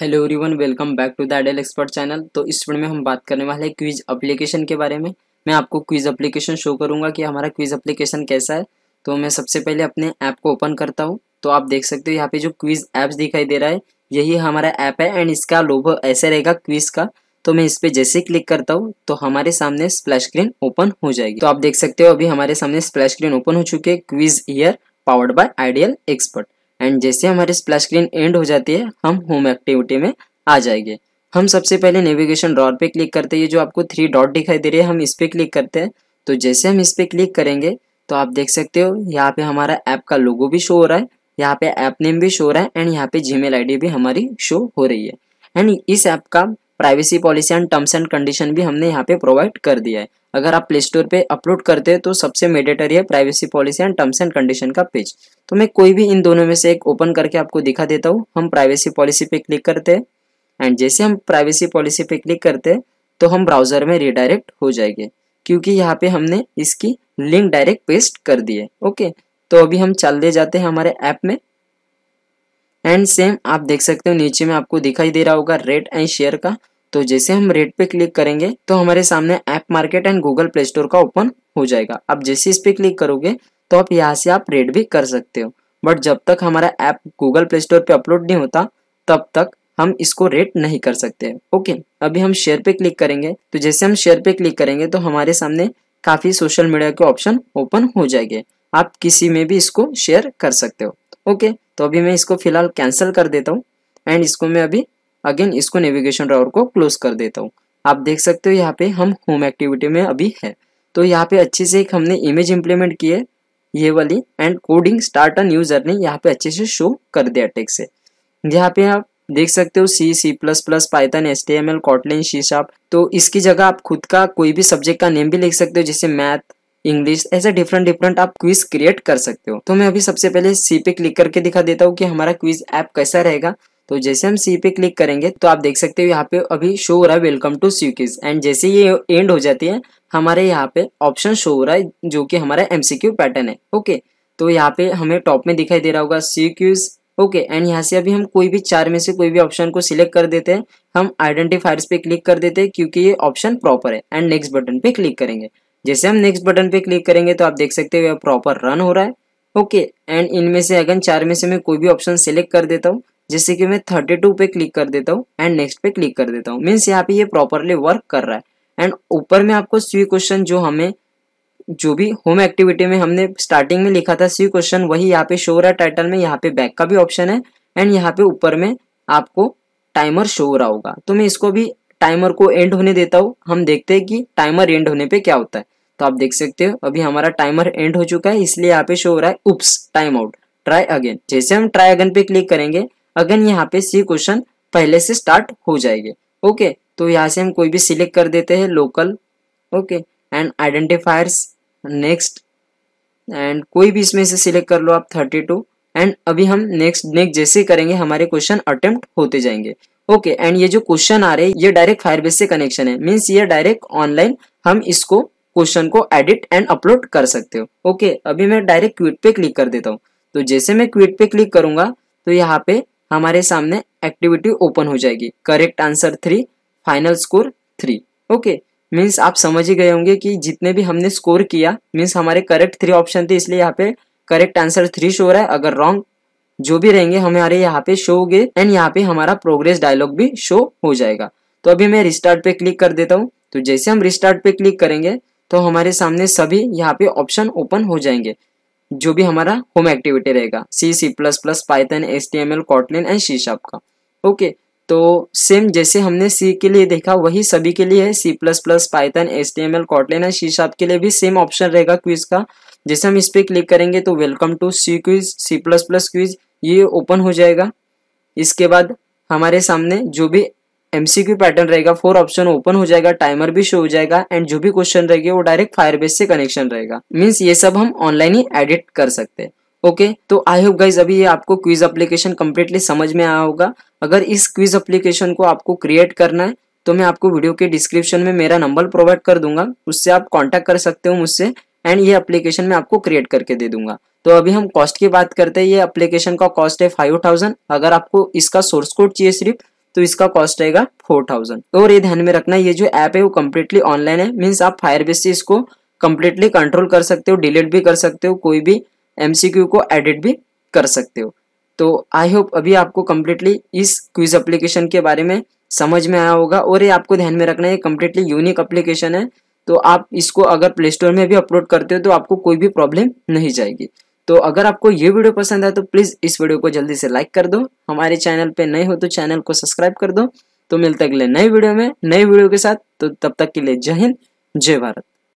hello everyone welcome back to the ideal expert channel तो इस video में हम बात करने वाले हैं क्विज एप्लीकेशन के बारे में मैं आपको क्विज एप्लीकेशन शो करूंगा कि हमारा क्विज एप्लीकेशन कैसा है तो मैं सबसे पहले अपने ऐप को ओपन करता हूं तो आप देख सकते हो यहाँ पे जो क्विज ऐप्स दिखाई दे रहा है यही हमारा ऐप है एंड इसका लोभ ऐसे रहेगा क्विज का तो मैं इस पर जैसे क्लिक करता हूँ तो हमारे सामने स्प्लैश स्क्रीन ओपन हो जाएगी तो आप देख सकते हो अभी हमारे सामने स्प्लैश स्क्रीन ओपन हो चुकी है quiz year powered by ideal expert and जैसे हमारी स्प्लैश स्क्रीन एंड हो जाती है हम होम एक्टिविटी में आ जाएंगे हम सबसे पहले नेविगेशन ड्रॉर पे क्लिक करते हैं ये जो आपको थ्री डॉट दिखाई दे रही है हम इस पर क्लिक करते हैं तो जैसे हम इस पर क्लिक करेंगे तो आप देख सकते हो यहाँ पे हमारा ऐप का लोगो भी शो हो रहा है यहाँ पे ऐप नेम भी शो हो रहा है एंड यहाँ पे जीमेल आईडी भी हमारी शो हो रही है एंड इस ऐप का privacy policy and terms and condition भी हमने यहाँ पे प्रोवाइड कर दिया है अगर आप प्ले स्टोर पे अपलोड करते हैं तो सबसे मेडेटरी है privacy policy and terms and condition का पेज तो मैं कोई भी इन दोनों में से एक ओपन करके आपको दिखा देता हूँ हम प्राइवेसी पॉलिसी पे क्लिक करते हैं एंड जैसे हम प्राइवेसी पॉलिसी पे क्लिक करते हैं तो हम ब्राउजर में रिडायरेक्ट हो जाएंगे क्योंकि यहाँ पे हमने इसकी लिंक डायरेक्ट पेस्ट कर दी है ओके तो अभी हम चल दे जाते हैं हमारे ऐप में एंड सेम आप देख सकते हो नीचे में आपको दिखाई दे रहा होगा रेट एंड शेयर का तो जैसे हम रेट पे क्लिक करेंगे तो हमारे सामने app market and Google Play Store का ओपन हो जाएगा आप जैसे इस पे क्लिक करोगे तो आप यहाँ से आप रेट भी कर सकते हो बट जब तक हमारा ऐप गूगल प्ले स्टोर पे अपलोड नहीं होता तब तक हम इसको रेट नहीं कर सकते ओके अभी हम शेयर पे क्लिक करेंगे तो जैसे हम शेयर पे क्लिक करेंगे तो हमारे सामने काफी सोशल मीडिया के ऑप्शन ओपन हो जाएंगे आप किसी में भी इसको शेयर कर सकते हो ओके तो अभी मैं इसको फिलहाल कैंसिल कर देता हूँ एंड इसको मैं अभी अगेन इसको नेविगेशन ड्रावर को क्लोज कर देता हूँ आप देख सकते हो यहाँ पे हम होम एक्टिविटी में अभी है तो यहाँ पे अच्छे से एक हमने इमेज इम्प्लीमेंट किए ये वाली and coding start end user ने यहाँ पे अच्छे से शो कर दिया टेक से यहाँ पे आप देख सकते हो C C plus plus Python H T M L Kotlin C sharp तो इसकी जगह आप खुद का कोई भी सब्जेक्ट का नेम भी लिख सकते हो जैसे मैथ इंग्लिश ऐसे डिफरेंट डिफरेंट आप क्विज क्रिएट कर सकते हो तो मैं अभी सबसे पहले सी पे क्लिक करके दिखा देता हूँ कि हमारा क्विज ऐप कैसा रहेगा तो जैसे हम सी पे क्लिक करेंगे तो आप देख सकते हो यहाँ पे अभी शो हो रहा है welcome to C quiz and जैसे ये एंड हो जाती है हमारे यहाँ पे ऑप्शन शो हो रहा है जो कि हमारा एमसीक्यू पैटर्न है ओके तो यहाँ पे हमें टॉप में दिखाई दे रहा होगा सी क्यूज ओके एंड यहाँ से अभी हम कोई भी चार में से कोई भी ऑप्शन को सिलेक्ट कर देते हैं हम आइडेंटिफायर्स पे क्लिक कर देते हैं क्योंकि ये ऑप्शन प्रॉपर है एंड नेक्स्ट बटन पे क्लिक करेंगे जैसे हम नेक्स्ट बटन पे क्लिक करेंगे तो आप देख सकते हो प्रॉपर रन हो रहा है ओके एंड इनमें से अगर चार में से मैं कोई भी ऑप्शन सेलेक्ट कर देता हूँ जैसे कि मैं थर्टी टू पे क्लिक कर देता हूँ एंड नेक्स्ट पे क्लिक कर देता हूँ मीन्स यहाँ पे ये प्रॉपरली वर्क कर रहा है एंड ऊपर में आपको सी क्वेश्चन जो हमें जो भी होम एक्टिविटी में हमने स्टार्टिंग में लिखा था सी क्वेश्चन वही यहाँ पे शो रहा है टाइटल में यहाँ पे बैक का भी ऑप्शन है एंड यहाँ पे ऊपर में आपको टाइमर शो रहा होगा तो मैं इसको भी टाइमर को एंड होने देता हूँ हम देखते हैं कि टाइमर एंड होने पे क्या होता है तो आप देख सकते हो अभी हमारा टाइमर एंड हो चुका है इसलिए यहाँ पे शो हो रहा है oops time out try again जैसे हम ट्राई अगेन पे क्लिक करेंगे अगेन यहाँ पे सी क्वेश्चन पहले से स्टार्ट हो जाएंगे ओके तो यहाँ से हम कोई भी सिलेक्ट कर देते हैं local okay and identifiers next and कोई भी इसमें से सिलेक्ट कर लो आप थर्टी टू एंड अभी हम नेक्स्ट नेक्स्ट जैसे करेंगे हमारे क्वेश्चन अटेम्प्ट होते जाएंगे ओके एंड ये जो क्वेश्चन आ रहे हैं ये डायरेक्ट फायरबेस से कनेक्शन है मीन्स ये डायरेक्ट ऑनलाइन हम इसको क्वेश्चन को एडिट एंड अपलोड कर सकते हो ओके अभी मैं डायरेक्ट क्विट पे क्लिक कर देता हूँ तो जैसे मैं क्विट पे क्लिक करूंगा तो यहाँ पे हमारे सामने एक्टिविटी ओपन हो जाएगी correct answer three final score three okay means आप समझ ही गए होंगे कि जितने भी हमने स्कोर किया मीन्स हमारे करेक्ट थ्री ऑप्शन थे इसलिए यहाँ पे करेक्ट आंसर थ्री शो रहा है अगर रॉन्ग जो भी रहेंगे हमारे यहाँ पे शो हो गए एंड यहाँ पे हमारा प्रोग्रेस डायलॉग भी शो हो जाएगा तो अभी मैं रिस्टार्ट पे क्लिक कर देता हूँ तो जैसे हम रिस्टार्ट पे क्लिक करेंगे तो हमारे सामने सभी यहाँ पे ऑप्शन ओपन हो जाएंगे जो भी हमारा होम एक्टिविटी रहेगा C C plus plus Python H T M L Kotlin and C sharp का ओके तो सेम जैसे हमने सी के लिए देखा वही सभी के लिए है C plus plus Python H T M L Kotlin and C sharp के लिए भी सेम ऑप्शन रहेगा क्विज का जैसे हम इस पर क्लिक करेंगे तो welcome to C quiz C plus plus quiz ये ओपन हो जाएगा इसके बाद हमारे सामने जो भी क्यू पैटर्न रहेगा फोर ऑप्शन ओपन हो जाएगा टाइमर भी शो हो जाएगा एंड जो भी क्वेश्चन रहेगा वो डायरेक्ट फायरबेस से कनेक्शन रहेगा मीन्स ये सब हम ऑनलाइन ही एडिट कर सकते हैं ओके okay, तो आई होप गाइज अभी ये आपको क्विज एप्लीकेशन कम्प्लीटली समझ में आया होगा अगर इस क्विज एप्लीकेशन को आपको क्रिएट करना है तो मैं आपको वीडियो के डिस्क्रिप्शन में मेरा नंबर प्रोवाइड कर दूंगा उससे आप कांटेक्ट कर सकते हो मुझसे एंड ये एप्लीकेशन मैं आपको क्रिएट करके दे दूंगा तो अभी हम कॉस्ट की बात करते हैं ये एप्लीकेशन का कॉस्ट है फाइव थाउजेंड अगर आपको इसका सोर्स कोड चाहिए सिर्फ तो इसका कॉस्ट रहेगा फोर थाउजेंड और ये ध्यान में रखना ये जो ऐप है वो कम्प्लीटली ऑनलाइन है मीन्स आप बेस से इसको कम्प्लीटली कंट्रोल कर सकते हो डिलीट भी कर सकते हो कोई भी एमसीक्यू को एडिट भी कर सकते हो तो आई होप अभी आपको कम्प्लीटली इस क्विज एप्लीकेशन के बारे में समझ में आया होगा और ये आपको ध्यान में रखना है कम्प्लीटली यूनिक अप्लीकेशन है तो आप इसको अगर प्ले स्टोर में भी अपलोड करते हो तो आपको कोई भी प्रॉब्लम नहीं जाएगी तो अगर आपको ये वीडियो पसंद है तो प्लीज़ इस वीडियो को जल्दी से लाइक कर दो हमारे चैनल पे नए हो तो चैनल को सब्सक्राइब कर दो तो मिलते अगले नए वीडियो में नए वीडियो के साथ तो तब तक के लिए जय हिंद जय भारत